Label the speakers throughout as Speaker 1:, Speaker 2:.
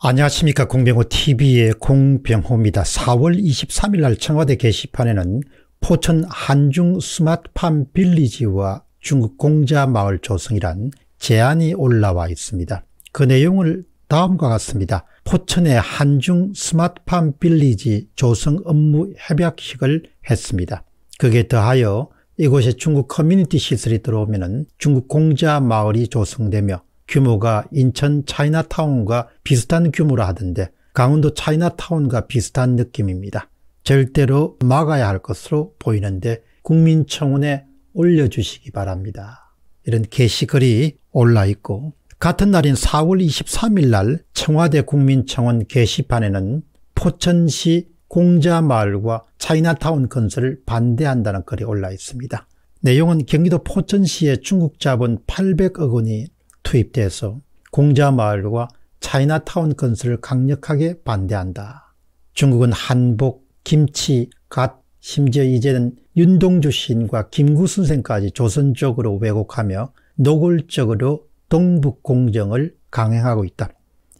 Speaker 1: 안녕하십니까 공병호TV의 공병호입니다. 4월 23일 날 청와대 게시판에는 포천 한중 스마트팜 빌리지와 중국 공자 마을 조성이란 제안이 올라와 있습니다. 그 내용을 다음과 같습니다. 포천의 한중 스마트팜 빌리지 조성 업무 협약식을 했습니다. 그게 더하여 이곳에 중국 커뮤니티 시설이 들어오면 중국 공자 마을이 조성되며 규모가 인천 차이나타운과 비슷한 규모라 하던데 강원도 차이나타운과 비슷한 느낌입니다. 절대로 막아야 할 것으로 보이는데 국민청원에 올려주시기 바랍니다. 이런 게시글이 올라있고 같은 날인 4월 23일 날 청와대 국민청원 게시판에는 포천시 공자마을과 차이나타운 건설을 반대한다는 글이 올라 있습니다. 내용은 경기도 포천시에 중국 자본 800억 원이 투입돼서 공자마을과 차이나타운 건설을 강력하게 반대한다. 중국은 한복, 김치, 갓, 심지어 이제는 윤동주 시인과 김구 선생까지 조선적으로 왜곡하며 노골적으로 동북공정을 강행하고 있다.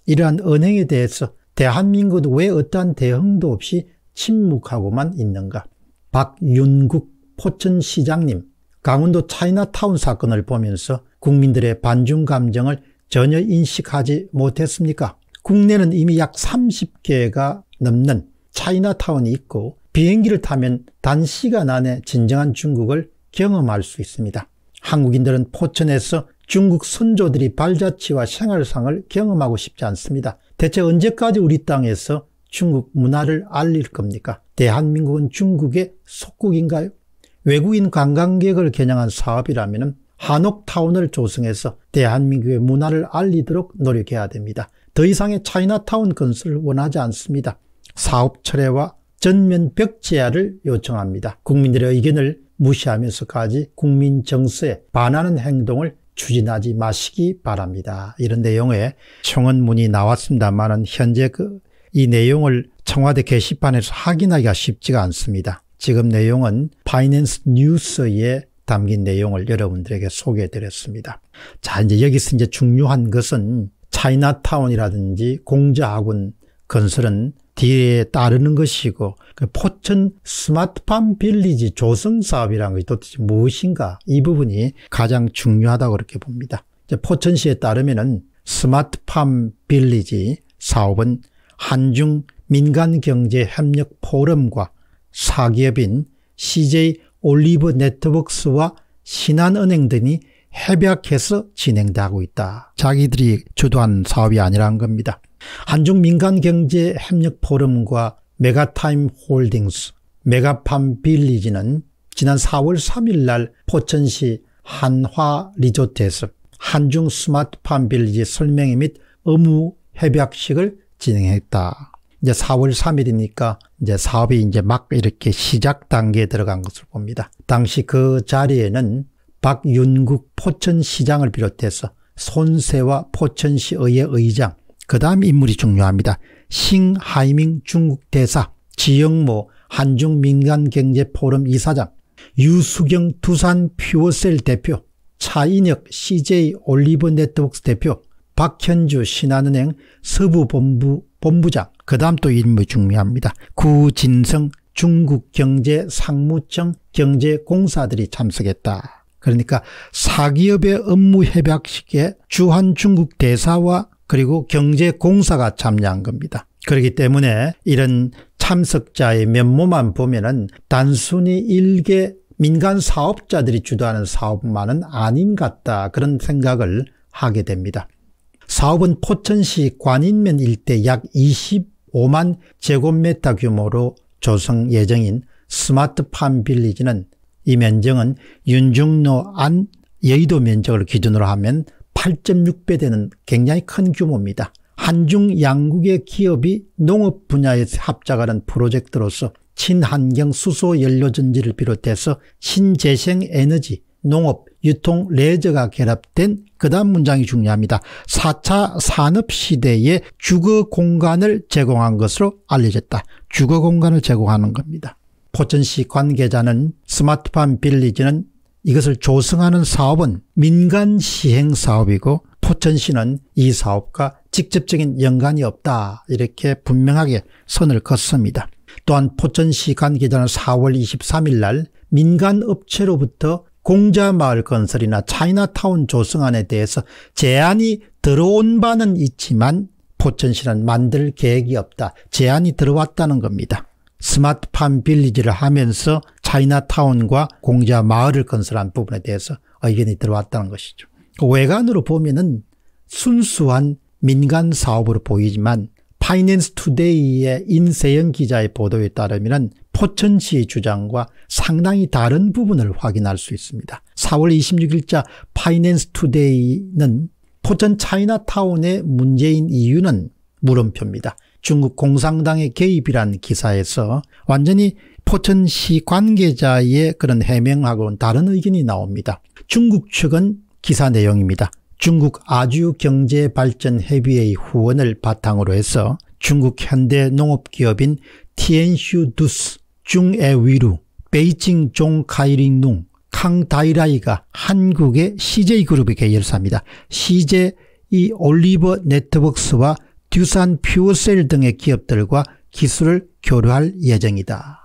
Speaker 1: 이러한 은행에 대해서 대한민국은 왜 어떠한 대응도 없이 침묵하고만 있는가? 박윤국 포천시장님 강원도 차이나타운 사건을 보면서 국민들의 반중 감정을 전혀 인식하지 못했습니까? 국내는 이미 약 30개가 넘는 차이나타운이 있고 비행기를 타면 단시간 안에 진정한 중국을 경험할 수 있습니다. 한국인들은 포천에서 중국 선조들이 발자취와 생활상을 경험하고 싶지 않습니다. 대체 언제까지 우리 땅에서 중국 문화를 알릴 겁니까? 대한민국은 중국의 속국인가요? 외국인 관광객을 겨냥한 사업이라면 한옥타운을 조성해서 대한민국의 문화를 알리도록 노력해야 됩니다. 더 이상의 차이나타운 건설을 원하지 않습니다. 사업 철회와 전면 벽제화를 요청합니다. 국민들의 의견을 무시하면서까지 국민 정서에 반하는 행동을 추진하지 마시기 바랍니다. 이런 내용의 청원문이 나왔습니다만 현재 그 이 내용을 청와대 게시판에서 확인하기가 쉽지가 않습니다. 지금 내용은 파이낸스 뉴스에 담긴 내용을 여러분들에게 소개해드렸습니다. 자 이제 여기서 이제 중요한 것은 차이나타운이라든지 공자학원 건설은 뒤에 따르는 것이고 그 포천 스마트팜 빌리지 조성 사업이라는 것이 도대체 무엇인가 이 부분이 가장 중요하다고 그렇게 봅니다. 포천시에 따르면 스마트팜 빌리지 사업은 한중 민간경제협력 포럼과 사기업인 CJ 올리브 네트웍스와 신한은행 등이 협약해서 진행되고 있다. 자기들이 주도한 사업이 아니란 겁니다. 한중 민간경제 협력 포럼과 메가타임 홀딩스, 메가팜 빌리지는 지난 4월 3일 날 포천시 한화 리조트에서 한중 스마트팜 빌리지 설명회 및의무 협약식을 진행했다. 이제 4월 3일이니까 이제 사업이 이제 막 이렇게 시작 단계에 들어간 것을 봅니다. 당시 그 자리에는 박윤국 포천시장을 비롯해서 손세와 포천시의회 의장 그 다음 인물이 중요합니다. 싱하이밍 중국 대사 지영모 한중민간경제포럼 이사장 유수경 두산 퓨어셀 대표 차인혁 CJ 올리브 네트웍스 대표 박현주 신한은행 서부본부 본부장 그 다음 또 인물 중요합니다. 구진성 중국경제상무청 경제공사들이 참석했다. 그러니까 사기업의 업무 협약식에 주한 중국 대사와 그리고 경제공사가 참여한 겁니다. 그렇기 때문에 이런 참석자의 면모만 보면 은 단순히 일개 민간 사업자들이 주도하는 사업만은 아닌 같다 그런 생각을 하게 됩니다. 사업은 포천시 관인면 일대 약 25만 제곱미터 규모로 조성 예정인 스마트팜 빌리지는 이 면적은 윤중로 안 여의도 면적을 기준으로 하면 8.6배 되는 굉장히 큰 규모입니다. 한중 양국의 기업이 농업 분야에서 합작하는 프로젝트로서 친환경 수소 연료전지를 비롯해서 신재생에너지, 농업, 유통, 레저가 결합된 그 다음 문장이 중요합니다. 4차 산업시대에 주거 공간을 제공한 것으로 알려졌다. 주거 공간을 제공하는 겁니다. 포천시 관계자는 스마트팜 빌리지는 이것을 조성하는 사업은 민간 시행 사업이고 포천시는 이 사업과 직접적인 연관이 없다 이렇게 분명하게 선을 긋습니다. 또한 포천시 관계자는 4월 23일 날 민간업체로부터 공자마을 건설이나 차이나타운 조성안에 대해서 제안이 들어온 바는 있지만 포천시는 만들 계획이 없다. 제안이 들어왔다는 겁니다. 스마트팜 빌리지를 하면서 차이나타운과 공자마을을 건설한 부분에 대해서 의견이 들어왔다는 것이죠. 그 외관으로 보면 은 순수한 민간 사업으로 보이지만 파이낸스 투데이의 인세영 기자의 보도에 따르면 포천시의 주장과 상당히 다른 부분을 확인할 수 있습니다. 4월 26일자 파이낸스 투데이는 포천 차이나타운의 문재인 이유는 물음표입니다. 중국 공산당의 개입이란 기사에서 완전히 포천시 관계자의 그런 해명하고는 다른 의견이 나옵니다. 중국 측은 기사 내용입니다. 중국 아주경제발전협의회의 후원을 바탕으로 해서 중국 현대 농업기업인 티엔슈 두스, 중에위루, 베이징 종카이링룽, 캉다이라이가 한국의 CJ그룹에 열사합니다. CJ 이 올리버 네트웍스와 듀산 퓨어셀 등의 기업들과 기술을 교류할 예정이다.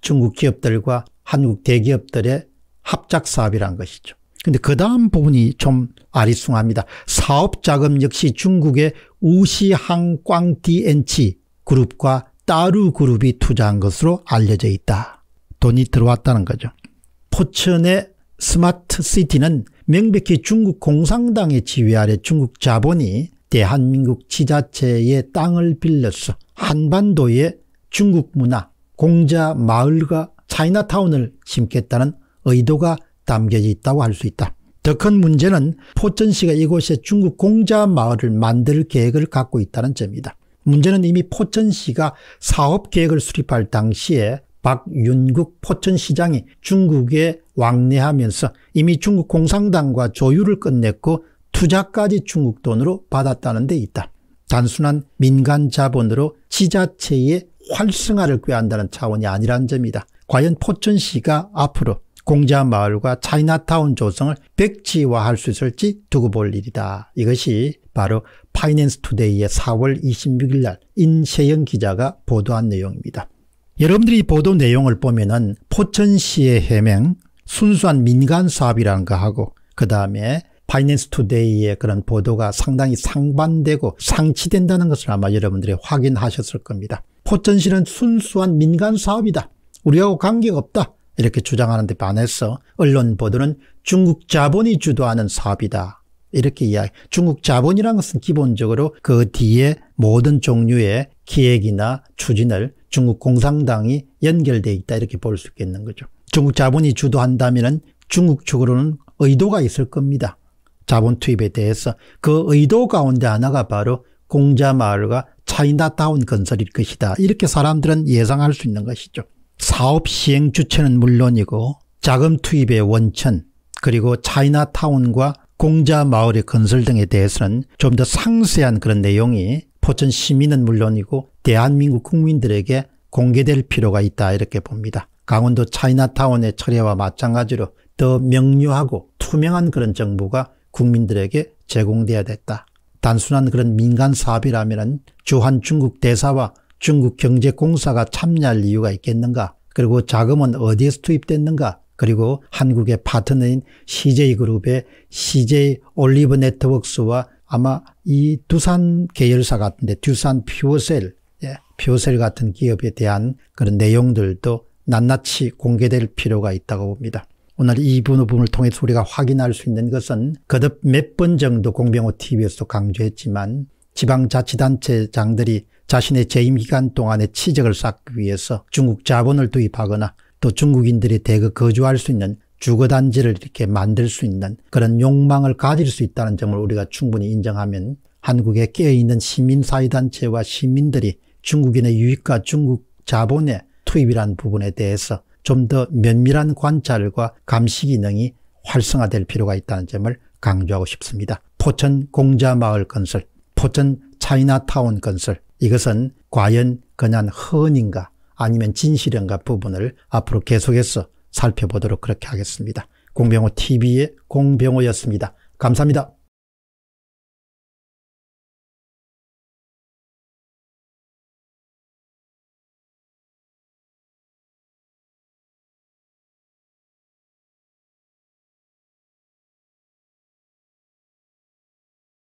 Speaker 1: 중국 기업들과 한국 대기업들의 합작 사업이란 것이죠. 근데 그 다음 부분이 좀아리송합니다 사업 자금 역시 중국의 우시항 꽝디엔치 그룹과 따루 그룹이 투자한 것으로 알려져 있다. 돈이 들어왔다는 거죠. 포천의 스마트 시티는 명백히 중국 공산당의 지휘 아래 중국 자본이 대한민국 지자체의 땅을 빌려서 한반도에 중국 문화, 공자 마을과 차이나타운을 심겠다는 의도가 담겨 져 있다고 할 수 있다. 더 큰 문제는 포천시가 이곳에 중국 공자 마을을 만들 계획을 갖고 있다는 점이다. 문제는 이미 포천시가 사업계획을 수립할 당시에 박윤국 포천시장이 중국에 왕래하면서 이미 중국 공산당과 조율을 끝냈고 투자까지 중국 돈으로 받았다는 데 있다. 단순한 민간 자본으로 지자체의 활성화를 꾀한다는 차원이 아니라는 점이다. 과연 포천시가 앞으로 공자 마을과 차이나타운 조성을 백지화할 수 있을지 두고 볼 일이다. 이것이 바로 파이낸스 투데이의 4월 26일 날 인세영 기자가 보도한 내용입니다. 여러분들이 보도 내용을 보면은 포천시의 해맹 순수한 민간 사업이라는 거 하고 그 다음에 파이낸스 투데이의 그런 보도가 상당히 상반되고 상치된다는 것을 아마 여러분들이 확인하셨을 겁니다. 포천시는 순수한 민간 사업이다. 우리하고 관계가 없다. 이렇게 주장하는 데 반해서 언론 보도는 중국 자본이 주도하는 사업이다. 이렇게 이야기. 중국 자본이란 것은 기본적으로 그 뒤에 모든 종류의 기획이나 추진을 중국 공산당이 연결돼 있다 이렇게 볼 수있는 거죠. 중국 자본이 주도한다면 중국 측으로는 의도가 있을 겁니다. 자본 투입에 대해서 그 의도 가운데 하나가 바로 공자 마을과 차이나타운 건설일 것이다. 이렇게 사람들은 예상할 수 있는 것이죠. 사업 시행 주체는 물론이고 자금 투입의 원천 그리고 차이나타운과 공자 마을의 건설 등에 대해서는 좀 더 상세한 그런 내용이 포천 시민은 물론이고 대한민국 국민들에게 공개될 필요가 있다 이렇게 봅니다. 강원도 차이나타운의 철회와 마찬가지로 더 명료하고 투명한 그런 정보가 국민들에게 제공돼야 됐다. 단순한 그런 민간 사업이라면 주한 중국 대사와 중국 경제공사가 참여할 이유가 있겠는가 그리고 자금은 어디에서 투입됐는가 그리고 한국의 파트너인 CJ그룹의 CJ 올리브 네트웍스와 아마 이 두산 계열사 같은데 두산 퓨어셀, 예, 퓨어셀 같은 기업에 대한 그런 내용들도 낱낱이 공개될 필요가 있다고 봅니다. 오늘 이 부분을 통해서 우리가 확인할 수 있는 것은 거듭 몇 번 정도 공병호 TV에서 강조했지만 지방자치단체장들이 자신의 재임 기간 동안의 치적을 쌓기 위해서 중국 자본을 투입하거나또 중국인들이 대거 거주할 수 있는 주거단지를 이렇게 만들 수 있는 그런 욕망을 가질 수 있다는 점을 우리가 충분히 인정하면 한국에 깨어있는 시민사회단체와 시민들이 중국인의 유익과 중국 자본의 투입이란 부분에 대해서 좀 더 면밀한 관찰과 감시 기능이 활성화될 필요가 있다는 점을 강조하고 싶습니다. 포천 공자마을 건설, 포천 차이나타운 건설, 이것은 과연 그냥 허언인가 아니면 진실인가 부분을 앞으로 계속해서 살펴보도록 그렇게 하겠습니다. 공병호 TV의 공병호였습니다. 감사합니다.